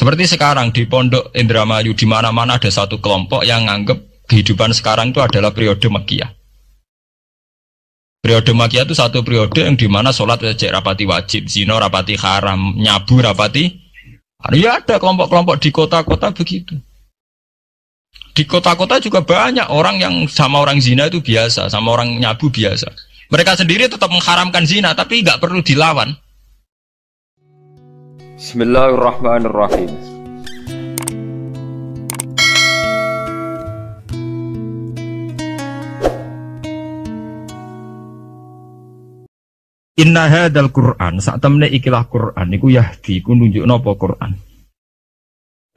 Seperti sekarang di Pondok Indramayu di mana-mana ada satu kelompok yang nganggap kehidupan sekarang itu adalah periode Makia. Periode Makia itu satu periode yang di mana sholat wajib rapati wajib, zino rapati haram, nyabu rapati. Ya ada kelompok-kelompok di kota-kota begitu. Di kota-kota juga banyak orang yang sama orang zina itu biasa, sama orang nyabu biasa. Mereka sendiri tetap mengharamkan zina, tapi nggak perlu dilawan. Bismillahirrahmanirrahim. Inna hadal Qur'an, saat temne ikilah Qur'an, iku yahdi, iku nunjuk nopo Qur'an.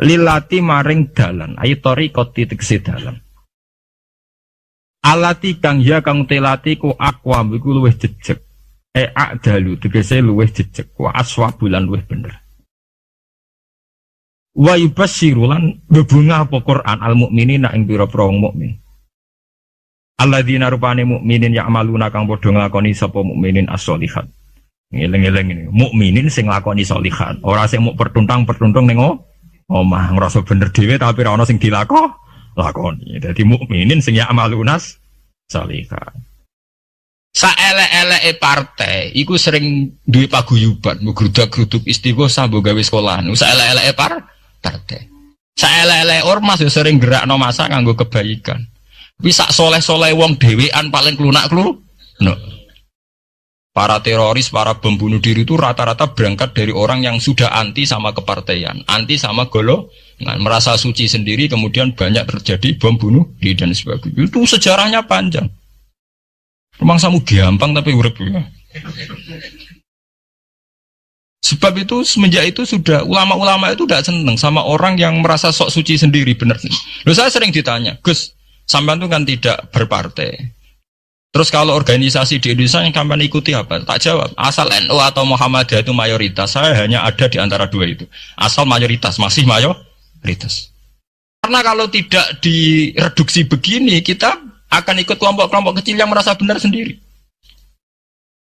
Lilati maring dalan, ayi torikot titik si dalan. Alati kang ya kang telati ku akwam, iku luweh jejek. E eh, akdalu, tegese luweh jejek, aswa bulan luweh bener wa yubasyiru lan bebungah apa Quran al nak ing pira-pira wong Allah Alladzina rupane mukminin yang malu kang bodong lakoni sapa mukminin asolihat. solihat ngeling ini, mukminin sing lakoni solihat, Orang sing muk pertuntang-pertuntung ning omah ngerasa bener dewe tapi orang sing dilako lakoni. Jadi mukminin sing ya'malunas solihat. saelek e partai iku sering duwe paguyuban, ngrudak-gruduk istighosah mbok gawe sekolahan. saelek e partai terteh. Saya lele ormas ya sering gerak no masa nganggu kebaikan. Bisa soleh soleh wong dewean paling kelunak kelu. No. Para teroris, para pembunuh diri itu rata-rata berangkat dari orang yang sudah anti sama kepartaian, anti sama golongan, merasa suci sendiri, kemudian banyak terjadi bom bunuh diri dan sebagainya. Itu sejarahnya panjang. memang samu gampang tapi urip ya. Sebab itu semenjak itu sudah ulama-ulama itu tidak seneng sama orang yang merasa sok suci sendiri benar. Loh saya sering ditanya, Gus, sampean itu kan tidak berpartai. Terus kalau organisasi di Indonesia yang kalian ikuti apa? Tak jawab. Asal NU atau Muhammadiyah itu mayoritas, saya hanya ada di antara dua itu. Asal mayoritas, masih mayoritas. Karena kalau tidak direduksi begini, kita akan ikut kelompok-kelompok kecil yang merasa benar sendiri.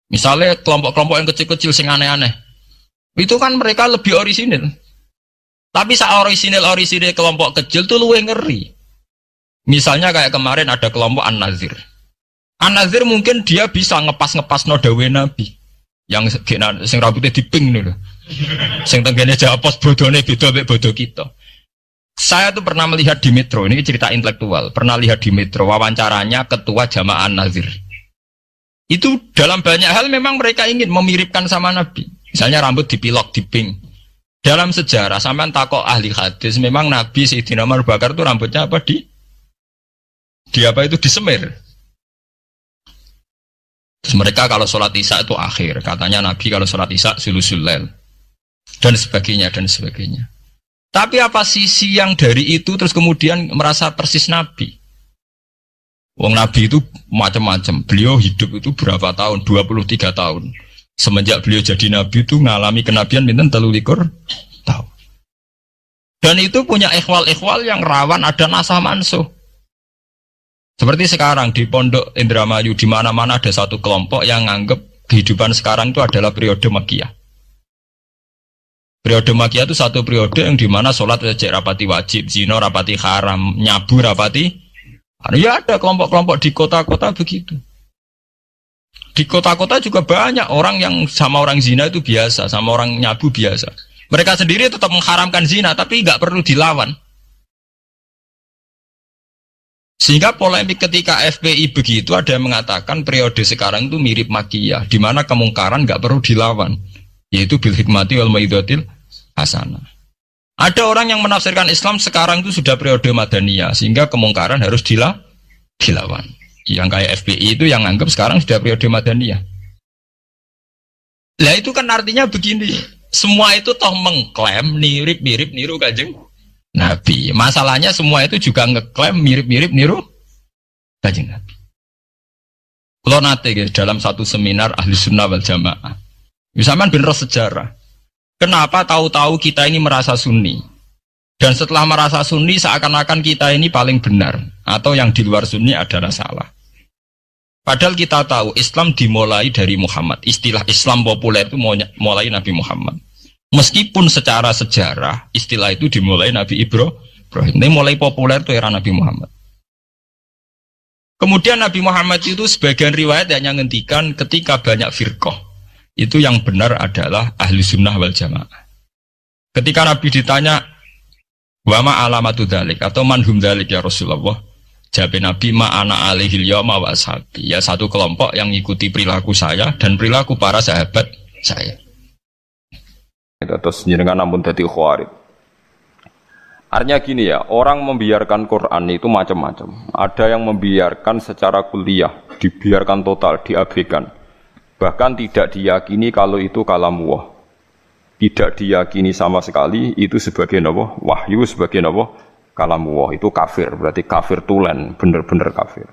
Misalnya kelompok-kelompok yang kecil-kecil sing aneh-aneh itu kan mereka lebih orisinil. Tapi saat orisinil-orisinil kelompok kecil tuh luwe ngeri. Misalnya kayak kemarin ada kelompok An-Nazir. An-Nazir mungkin dia bisa ngepas-ngepas nodawe Nabi. Yang kena sing rambutnya ping nih loh. Sing tenggene japos bodone beda ambek bodoh kita. Saya tuh pernah melihat di Metro, ini cerita intelektual. Pernah lihat di Metro wawancaranya ketua jamaah An-Nazir. Itu dalam banyak hal memang mereka ingin memiripkan sama Nabi. Misalnya rambut dipilok, diping. Dalam sejarah sampean takok ahli hadis, memang Nabi Sayyidina Umar Bakar itu rambutnya apa di di apa itu disemir. Terus mereka kalau sholat isya itu akhir, katanya Nabi kalau sholat isya sulusulel. lel dan sebagainya dan sebagainya. Tapi apa sisi yang dari itu terus kemudian merasa persis Nabi? Wong Nabi itu macam-macam. Beliau hidup itu berapa tahun? 23 tahun semenjak beliau jadi nabi itu ngalami kenabian pinten telu likur tahu dan itu punya ikhwal-ikhwal yang rawan ada nasah manso seperti sekarang di Pondok Indramayu di mana-mana ada satu kelompok yang nganggep kehidupan sekarang itu adalah periode Makiyah. Periode Makiyah itu satu periode yang dimana sholat cek rapati wajib, zino rapati haram, nyabu rapati. Ya ada kelompok-kelompok di kota-kota begitu. Di kota-kota juga banyak orang yang sama orang zina itu biasa, sama orang nyabu biasa. Mereka sendiri tetap mengharamkan zina, tapi nggak perlu dilawan. Sehingga polemik ketika FPI begitu ada yang mengatakan periode sekarang itu mirip makiyah, di mana kemungkaran nggak perlu dilawan, yaitu bil hikmati wal maidatil hasanah. Ada orang yang menafsirkan Islam sekarang itu sudah periode Madaniyah, sehingga kemungkaran harus dilawan yang kayak FPI itu yang anggap sekarang sudah periode ya. Lah itu kan artinya begini, semua itu toh mengklaim mirip-mirip niru kajeng Nabi. Masalahnya semua itu juga ngeklaim mirip-mirip niru kajeng Nabi. Kalau nate dalam satu seminar ahli sunnah wal jamaah, misalkan bener sejarah. Kenapa tahu-tahu kita ini merasa sunni? Dan setelah merasa sunni seakan-akan kita ini paling benar atau yang di luar sunni adalah salah. Padahal kita tahu Islam dimulai dari Muhammad. Istilah Islam populer itu mulai Nabi Muhammad. Meskipun secara sejarah istilah itu dimulai Nabi Ibrahim. Ini mulai populer itu era Nabi Muhammad. Kemudian Nabi Muhammad itu sebagian riwayat hanya ngentikan ketika banyak firqah. Itu yang benar adalah ahli sunnah wal jamaah. Ketika Nabi ditanya, Wama alamatu dalik atau manhum dalik ya Rasulullah. Jabe Nabi ma anak alihil yoma wa sahabi. Ya satu kelompok yang ikuti perilaku saya dan perilaku para sahabat saya. Itu terus jenengan namun tadi khawarid. Artinya gini ya, orang membiarkan Quran itu macam-macam. Ada yang membiarkan secara kuliah, dibiarkan total, diabaikan. Bahkan tidak diyakini kalau itu kalamullah. Tidak diyakini sama sekali itu sebagai nabi wahyu sebagai nabi kalamullah itu kafir, berarti kafir tulen, bener-bener kafir.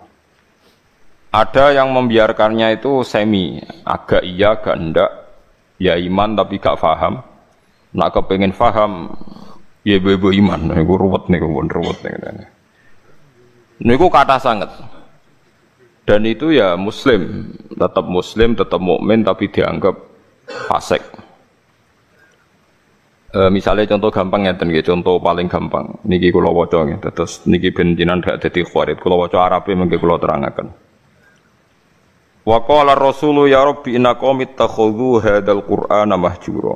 Ada yang membiarkannya itu semi, agak iya, agak enggak, ya iman tapi gak faham. Nak kepengen faham, ya bebo iman, Nih gue ruwet nih, pun ruwet nih. Nih gue kata sangat. Dan itu ya muslim, tetap muslim, tetap mukmin tapi dianggap fasik. E, misalnya contoh gampang ya, tenge, contoh paling gampang. Niki Kulo waca nggih, terus niki ben jenengan kuarit Kulo khawarit. Arab waca mungkin kulo terang terangaken. Wako qala Rasulu ya Rabbi inna qaumi Hadal Quran Nama Juro.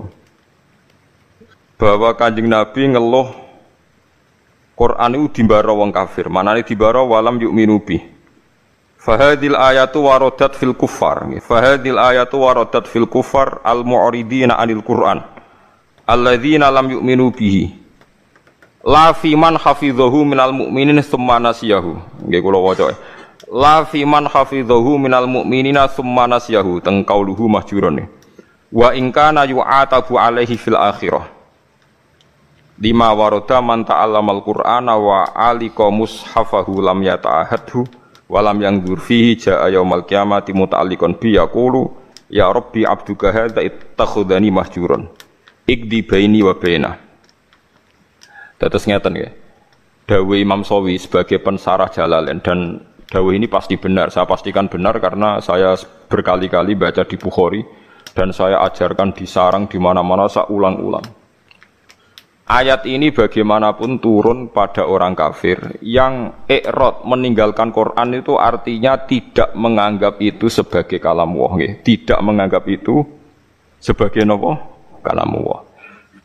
Bahwa Kanjeng Nabi ngeluh Quran itu dibara wong kafir, manane dibara walam yuk minubi. Fahadil ayatu warodat fil kufar. Fahadil ayatu warodat fil kufar al-mu'ridina anil Qur'an alladzina lam yu'minu bihi la fi man hafidhahu minal mu'minin summa nasiyahu nggih kula waca eh. la fi man hafidhahu minal mu'minina summa nasiyahu teng kauluhu mahjurun eh. wa in kana yu'atabu alaihi fil akhirah lima waroda man al qur'ana wa alika mushafahu lam yata'ahadhu walam yang durfihi ja'a yaumal qiyamati muta'alliqan bi yaqulu ya rabbi abduka hadha ittakhudhani mahjuran Ikdi baini wa baina. Tetes ngeten ya. Dawe Imam Sawi sebagai pensarah Jalalain dan dawe ini pasti benar. Saya pastikan benar karena saya berkali-kali baca di Bukhari dan saya ajarkan di sarang di mana-mana saya ulang-ulang. Ayat ini bagaimanapun turun pada orang kafir yang ikrot meninggalkan Quran itu artinya tidak menganggap itu sebagai kalam wah, tidak menganggap itu sebagai nopo kalamullah.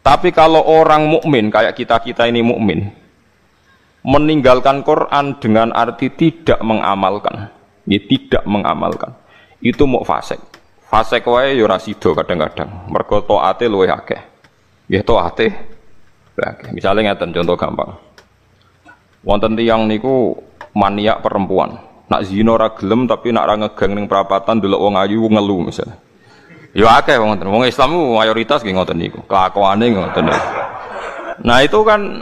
Tapi kalau orang mukmin kayak kita-kita ini mukmin meninggalkan Quran dengan arti tidak mengamalkan, ya tidak mengamalkan. Itu mau fasik. Fasik wae yo ya rasido kadang-kadang. Mergo taate luwe akeh. Ya taate. Misalnya ngeten contoh gampang. Wonten tiyang niku maniak perempuan. Nak zina ora gelem tapi nak ra ngegang ning perapatan delok wong ayu ngelu misalnya. Ya akeh wong ngoten. Wong Islam mayoritas nggih ngoten niku. Kelakuane ngoten Nah, itu kan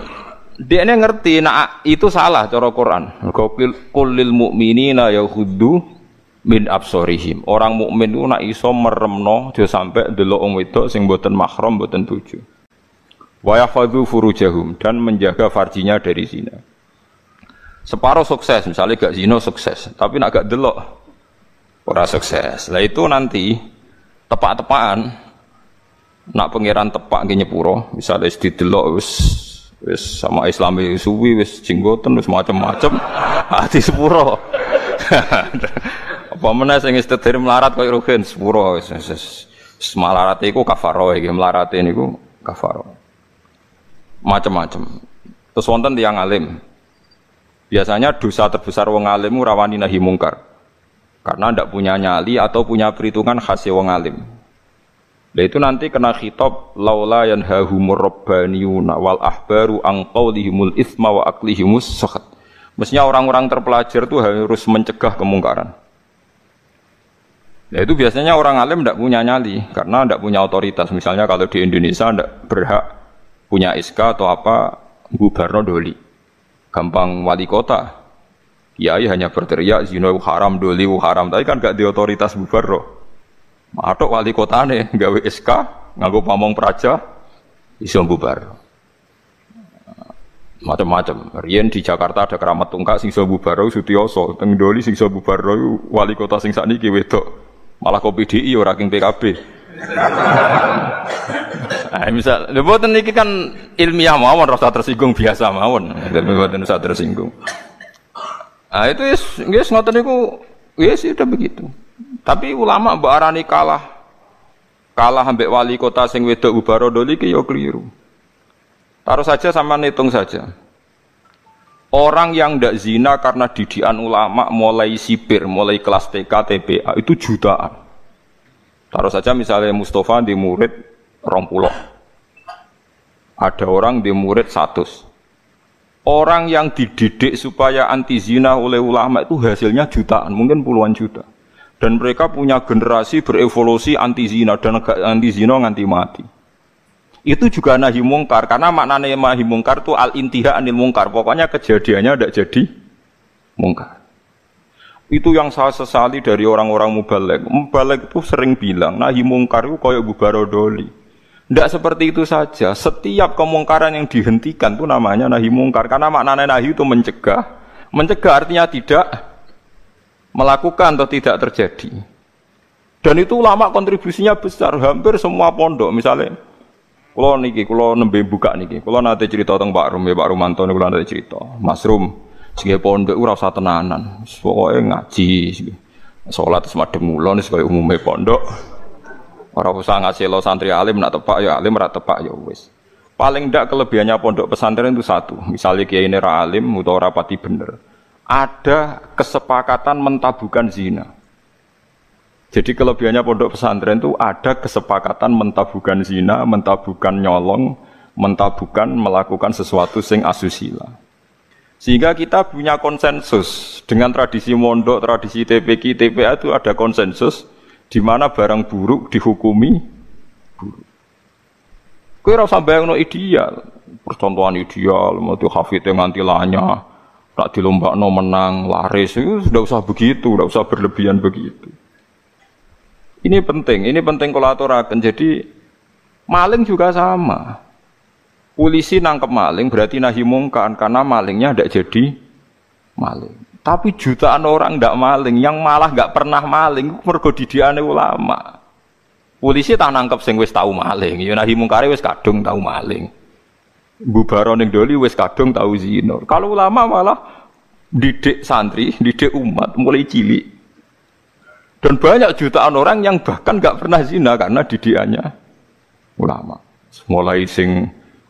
dia ngerti nah itu salah cara Quran. Kulil mukminina yahudu min absorihim. Orang mukmin itu nak iso meremno dia sampai delok wong wedok sing boten mahram boten tuju. Wa furujahum dan menjaga farjinya dari zina. Separuh sukses, misalnya gak zino sukses, tapi nak gak delok ora sukses. Lah itu nanti tepak-tepakan nak pangeran tepak gini nyepuro bisa wis didelok wis wis sama islami suwi wis jenggoten wis macam-macam hati ah, sepuro apa mana sing istidhir melarat koyo rugen sepuro wis wis melarat iku kafaro iki melarat kafaro macam-macam terus wonten yang alim biasanya dosa terbesar wong alim rawani nahi mungkar karena tidak punya nyali atau punya perhitungan khasnya wong alim. Nah itu nanti kena khitab laula yanhahumur rabbaniyuna wal ahbaru ang qawlihimul isma wa aklihimus sokhat Mestinya orang-orang terpelajar itu harus mencegah kemungkaran. Nah itu biasanya orang alim tidak punya nyali karena tidak punya otoritas. Misalnya kalau di Indonesia tidak berhak punya SK atau apa gubernur doli. Gampang wali kota, Kiai hanya berteriak zina haram doli haram, tapi kan gak di otoritas bubar atau wali kota nih gawe SK nganggo pamong praja iso bubar. Macam-macam. Rian di Jakarta ada keramat tungkak sing iso bubar Sutioso, teng Doli sing iso bubar wali kota sing sakniki wedok. Malah kopi di ya iyo raking PKB. nah, misal, lho ini kan ilmiah mawon rasa tersinggung biasa mawon. Boten rasa tersinggung. Nah, itu yes, yes ngoten niku yes iya sudah begitu. Tapi ulama Mbak Arani kalah kalah ambek wali kota sing wedok doli ke yo keliru. Taruh saja sama hitung saja. Orang yang tidak zina karena didikan ulama mulai sipir, mulai kelas TK, TPA itu jutaan. Taruh saja misalnya Mustafa di murid rompuloh. Ada orang di murid satus. Orang yang dididik supaya anti zina oleh ulama itu hasilnya jutaan, mungkin puluhan juta. Dan mereka punya generasi berevolusi anti zina dan anti zina nganti mati. Itu juga nahi mungkar karena maknanya nahi mungkar itu al intiha anil mungkar. Pokoknya kejadiannya tidak jadi mungkar. Itu yang saya sesali dari orang-orang mubalek. Mubalek itu sering bilang nahi mungkar itu kayak bubarodoli tidak seperti itu saja. Setiap kemungkaran yang dihentikan itu namanya nahi mungkar. Karena maknanya nahi itu mencegah. Mencegah artinya tidak melakukan atau tidak terjadi. Dan itu lama kontribusinya besar. Hampir semua pondok misalnya. Kalau niki, kalau nembe buka niki, kalau nanti cerita tentang Pak Rum, ya Pak Rumanto, kalau nanti cerita, Mas Rum, sebagai pondok urap satu tenanan, pokoknya ngaji, sholat semacam mulon, sebagai umumnya pondok. Orang usah ngasih lo santri alim nak tepak ya alim rata tepak ya wis. Paling tidak kelebihannya pondok pesantren itu satu. Misalnya kiai ini ra alim atau rapati bener. Ada kesepakatan mentabukan zina. Jadi kelebihannya pondok pesantren itu ada kesepakatan mentabukan zina, mentabukan nyolong, mentabukan melakukan sesuatu sing asusila. Sehingga kita punya konsensus dengan tradisi mondok, tradisi TPK, TPA itu ada konsensus di mana barang buruk dihukumi buruk. Kau rasa bayang no ideal, percontohan ideal, mau tuh yang nganti lanya, tak no menang, laris itu sudah usah begitu, sudah usah berlebihan begitu. Ini penting, ini penting akan Jadi maling juga sama. Polisi nangkep maling berarti nahi mungkan karena malingnya tidak jadi maling. Tapi jutaan orang tidak maling, yang malah nggak pernah maling, mergo didiane ulama. Polisi tak nangkep sing wis tahu maling, yo ya, nahi mungkare wis kadung tahu maling. Bubaro ning doli wis kadung tahu zina. Kalau ulama malah didik santri, didik umat mulai cilik. Dan banyak jutaan orang yang bahkan nggak pernah zina karena didiannya ulama. Mulai sing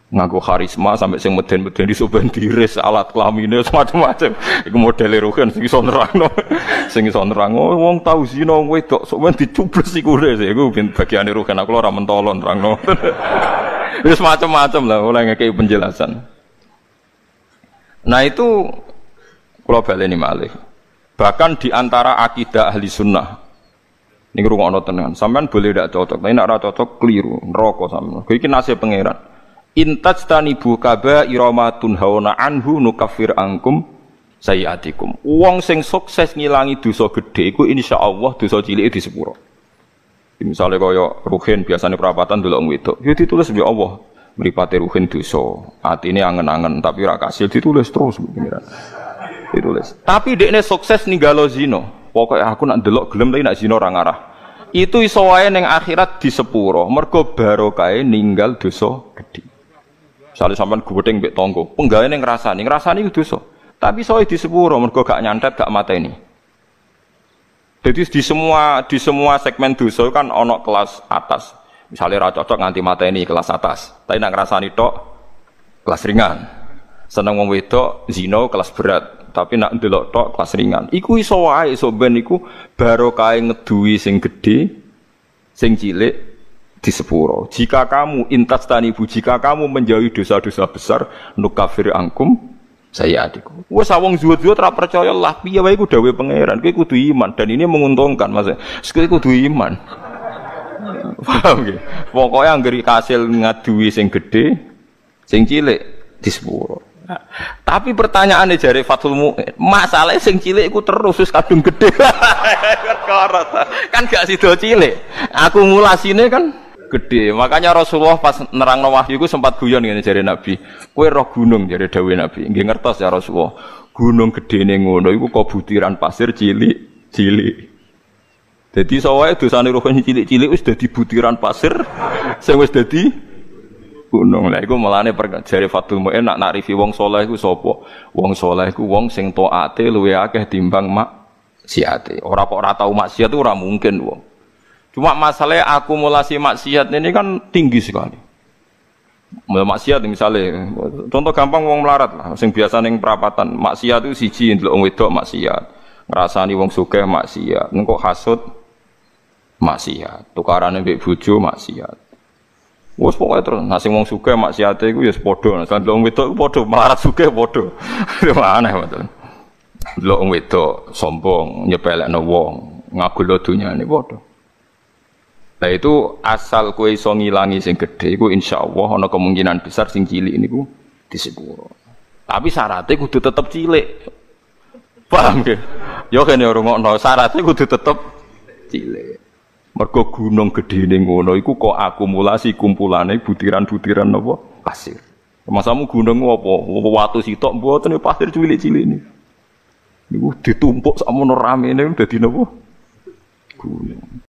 nganggo karisma sampai sing meden-meden di ben diris alat kelamine macam-macam iku modele ruhen sing iso nerangno sing iso nerangno wong tau zina wedok men dicubles iku res iku ben bagiane ruhen aku ora mentolo nerangno wis macam-macam lah oleh ngekei penjelasan nah itu kula baleni malih bahkan di antara akidah ahli sunnah ini nonton tenan sampean boleh tidak cocok tapi nek cocok keliru neraka sama, ikin nasib pangeran Intaj tanibu kaba iromatun hauna anhu nukafir angkum sayyatikum Wong sing sukses ngilangi dosa gedhe iku Allah dosa cilik sepuro. Misalnya kaya Ruhin biasanya perabatan dulu wedok, ya ditulis ya Allah meripati Ruhin dosa. ini angen-angen tapi rakasil kasil ditulis terus beneran. Ditulis. Tapi dia sukses ninggalo zino. Pokoknya aku nak delok gelem tapi nak zino orang arah. Itu isowain yang akhirat di sepuro. mergo barokai e ninggal dosa gede. Misalnya sampean gudeng mbek tonggo penggaweane ngrasani, ngrasani itu dosa. Tapi soi di sepuro mergo gak nyantet gak mata ini. Jadi di semua di semua segmen dosa kan ono kelas atas. Misalnya raja cocok nganti mata ini kelas atas. Tapi nak ngrasani tok kelas ringan. Seneng wong wedok zino kelas berat, tapi nak ndelok tok kelas ringan. Iku iso wae iso ben iku barokah ngeduwi sing gedhe, sing cilik di sepuro. Jika kamu intas bu, jika kamu menjauhi dosa-dosa besar, nukafir angkum saya adikku. Wah sawong zuat-zuat, ora percaya lah piye wae gue dawuhe pangeran. gue kudu iman dan ini menguntungkan Mas. Kowe kudu iman. Paham gak? Pokoknya yang geri kasil ngadui sing gede, sing cilik Sepuro. Tapi pertanyaannya jari Fatul Mu, masalah sing cilik iku terus wis kadung gede. kan gak sido cilik. Aku ini kan gede. Makanya Rasulullah pas nerang wahyu itu sempat guyon ngene jari Nabi. kue roh gunung jari Dawei Nabi. Nggih ngertos ya Rasulullah. Gunung gede gedene ngono iku kok butiran pasir cilik-cilik. Jadi sawahe dosane rohin cilik-cilik udah di butiran pasir saya udah di gunung. Lah iku melane jare Fatul Muin nak narifi wong Soleh. iku sopo Wong Soleh. iku wong sing ate luwe akeh timbang mak siate. Ora kok ora tau siate ora mungkin wong. Cuma masalahnya akumulasi maksiat ini kan tinggi sekali. Maksiat misalnya, contoh gampang wong melarat lah, sing biasa neng perapatan. Maksiat itu siji untuk wong wedok maksiat, ngrasani wong suka maksiat, nengko hasut maksiat, tukarannya mbek bojo maksiat. Wes pokoknya terus nasi wong suka maksiat itu ya padha. Nah ndelok wong wedok padha melarat sugih padha. aneh betul. lo wong wedok sombong, nyepelekno wong, ngagulo dunyane bodoh nah itu asal kue iso ngilangi sing gede iku insyaallah ana kemungkinan besar sing cilik niku disepuro. Tapi syaratnya kudu tetep cilik. Paham ge? Ya kene rungokno, syaratnya kudu tetep cilik. Mergo gunung gedene ngono iku kok akumulasi kumpulane butiran-butiran napa pasir. Masamu gunung apa? Watu sitok ini pasir cilik-cilik ini. Niku ditumpuk sama sakmono ramene dadi napa? Gunung.